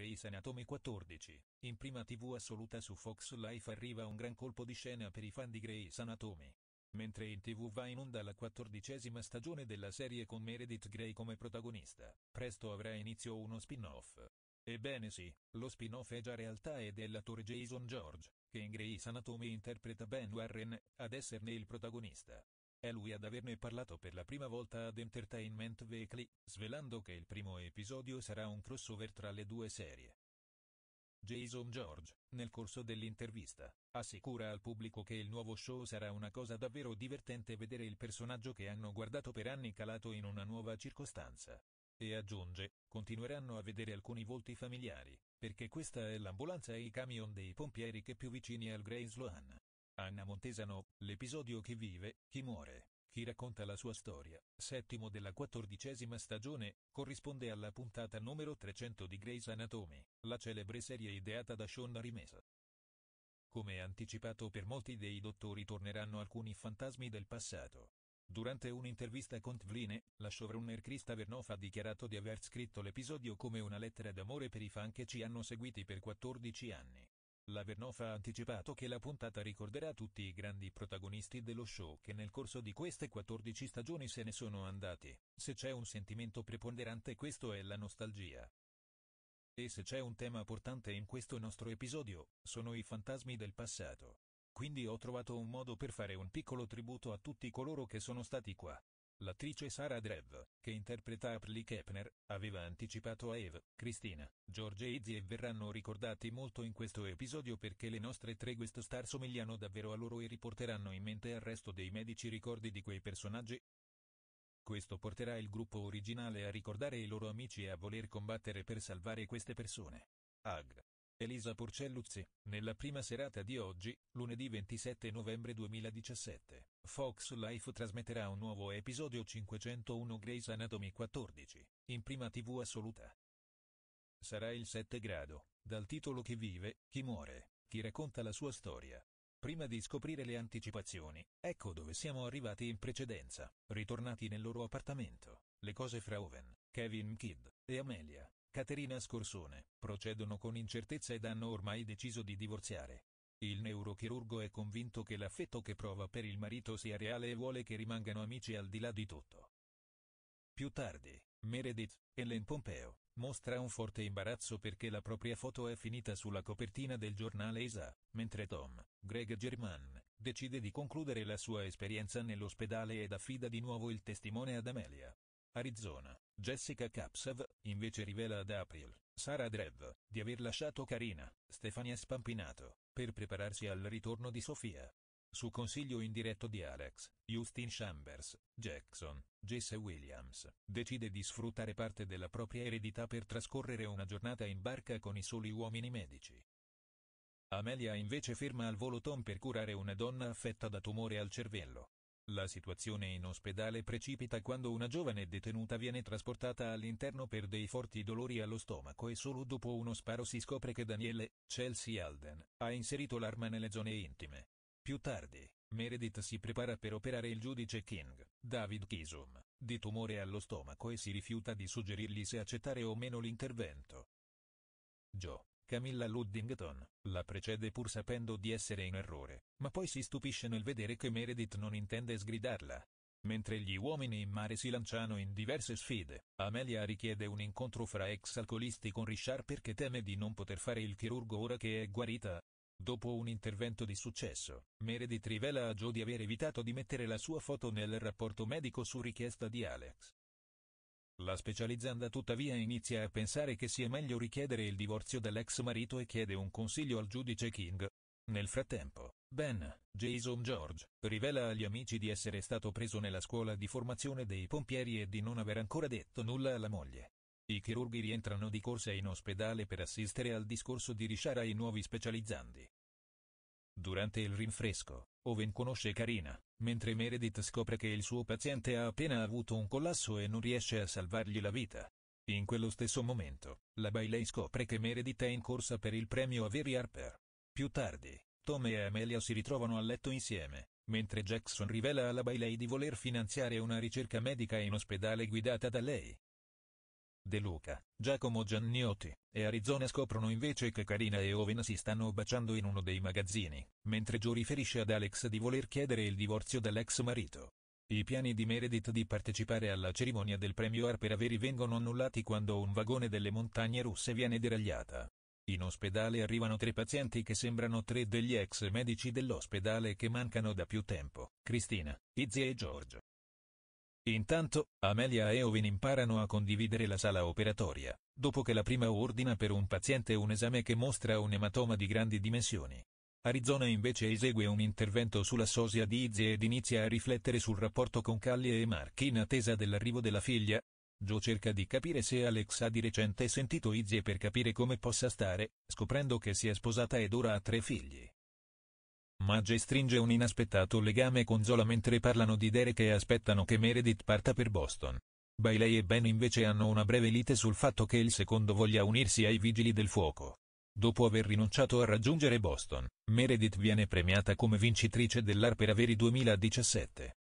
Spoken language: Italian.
Grey's Anatomy 14, in prima tv assoluta su Fox Life arriva un gran colpo di scena per i fan di Grey's Anatomy. Mentre in tv va in onda la quattordicesima stagione della serie con Meredith Grey come protagonista, presto avrà inizio uno spin-off. Ebbene sì, lo spin-off è già realtà ed è l'attore Jason George, che in Grey's Anatomy interpreta Ben Warren, ad esserne il protagonista. È lui ad averne parlato per la prima volta ad Entertainment Weekly, svelando che il primo episodio sarà un crossover tra le due serie. Jason George, nel corso dell'intervista, assicura al pubblico che il nuovo show sarà una cosa davvero divertente vedere il personaggio che hanno guardato per anni calato in una nuova circostanza. E aggiunge, continueranno a vedere alcuni volti familiari, perché questa è l'ambulanza e i camion dei pompieri che più vicini al Graceland. Anna Montesano, l'episodio Chi vive, chi muore, chi racconta la sua storia, settimo della quattordicesima stagione, corrisponde alla puntata numero 300 di Grey's Anatomy, la celebre serie ideata da Sean Rimesa. Come anticipato per molti dei dottori torneranno alcuni fantasmi del passato. Durante un'intervista con Tvline, la showrunner Krista Vernoff ha dichiarato di aver scritto l'episodio come una lettera d'amore per i fan che ci hanno seguiti per 14 anni. La Lavernoff ha anticipato che la puntata ricorderà tutti i grandi protagonisti dello show che nel corso di queste 14 stagioni se ne sono andati, se c'è un sentimento preponderante questo è la nostalgia. E se c'è un tema portante in questo nostro episodio, sono i fantasmi del passato. Quindi ho trovato un modo per fare un piccolo tributo a tutti coloro che sono stati qua, L'attrice Sara Drev, che interpreta April Kepner, aveva anticipato a Eve, Cristina, George e Izzy e verranno ricordati molto in questo episodio perché le nostre tre guest star somigliano davvero a loro e riporteranno in mente al resto dei medici ricordi di quei personaggi. Questo porterà il gruppo originale a ricordare i loro amici e a voler combattere per salvare queste persone. Ag, Elisa Porcelluzzi, nella prima serata di oggi, lunedì 27 novembre 2017, Fox Life trasmetterà un nuovo episodio 501 Grey's Anatomy 14, in prima tv assoluta. Sarà il 7 grado, dal titolo Chi vive, chi muore, chi racconta la sua storia. Prima di scoprire le anticipazioni, ecco dove siamo arrivati in precedenza, ritornati nel loro appartamento, le cose fra Owen, Kevin Kidd, e Amelia, Caterina Scorsone, procedono con incertezza ed hanno ormai deciso di divorziare. Il neurochirurgo è convinto che l'affetto che prova per il marito sia reale e vuole che rimangano amici al di là di tutto. Più tardi, Meredith, Ellen Pompeo, mostra un forte imbarazzo perché la propria foto è finita sulla copertina del giornale ISA, mentre Tom, Greg German, decide di concludere la sua esperienza nell'ospedale ed affida di nuovo il testimone ad Amelia, Arizona, Jessica Kapsev, invece rivela ad April, Sara Drev, di aver lasciato Karina, Stefania Spampinato, per prepararsi al ritorno di Sofia. Su consiglio indiretto di Alex, Justin Chambers, Jackson, Jesse Williams, decide di sfruttare parte della propria eredità per trascorrere una giornata in barca con i soli uomini medici. Amelia invece ferma al volo Tom per curare una donna affetta da tumore al cervello. La situazione in ospedale precipita quando una giovane detenuta viene trasportata all'interno per dei forti dolori allo stomaco e solo dopo uno sparo si scopre che Daniele, Chelsea Alden, ha inserito l'arma nelle zone intime. Più tardi, Meredith si prepara per operare il giudice King, David Kisum, di tumore allo stomaco e si rifiuta di suggerirgli se accettare o meno l'intervento. Joe, Camilla Luddington, la precede pur sapendo di essere in errore, ma poi si stupisce nel vedere che Meredith non intende sgridarla. Mentre gli uomini in mare si lanciano in diverse sfide, Amelia richiede un incontro fra ex alcolisti con Richard perché teme di non poter fare il chirurgo ora che è guarita. Dopo un intervento di successo, Meredith rivela a Joe di aver evitato di mettere la sua foto nel rapporto medico su richiesta di Alex. La specializzanda tuttavia inizia a pensare che sia meglio richiedere il divorzio dall'ex marito e chiede un consiglio al giudice King. Nel frattempo, Ben, Jason George, rivela agli amici di essere stato preso nella scuola di formazione dei pompieri e di non aver ancora detto nulla alla moglie. I chirurghi rientrano di corsa in ospedale per assistere al discorso di Rishara ai nuovi specializzandi. Durante il rinfresco, Owen conosce Karina, mentre Meredith scopre che il suo paziente ha appena avuto un collasso e non riesce a salvargli la vita. In quello stesso momento, la Bailey scopre che Meredith è in corsa per il premio a Avery Harper. Più tardi, Tom e Amelia si ritrovano a letto insieme, mentre Jackson rivela alla Bailey di voler finanziare una ricerca medica in ospedale guidata da lei. De Luca, Giacomo Gianniotti e Arizona scoprono invece che Karina e Owen si stanno baciando in uno dei magazzini, mentre Joe riferisce ad Alex di voler chiedere il divorzio dall'ex marito. I piani di Meredith di partecipare alla cerimonia del premio Harper Averi vengono annullati quando un vagone delle montagne russe viene deragliata. In ospedale arrivano tre pazienti che sembrano tre degli ex medici dell'ospedale che mancano da più tempo, Cristina, Izzy e George. Intanto, Amelia e Owen imparano a condividere la sala operatoria, dopo che la prima ordina per un paziente un esame che mostra un ematoma di grandi dimensioni. Arizona invece esegue un intervento sulla sosia di Izzy ed inizia a riflettere sul rapporto con Callie e Mark in attesa dell'arrivo della figlia. Joe cerca di capire se Alex ha di recente sentito Izzy per capire come possa stare, scoprendo che si è sposata ed ora ha tre figli. Magge stringe un inaspettato legame con Zola mentre parlano di Derek e aspettano che Meredith parta per Boston. Bailey e Ben invece hanno una breve lite sul fatto che il secondo voglia unirsi ai Vigili del Fuoco. Dopo aver rinunciato a raggiungere Boston, Meredith viene premiata come vincitrice dell'AR per 2017.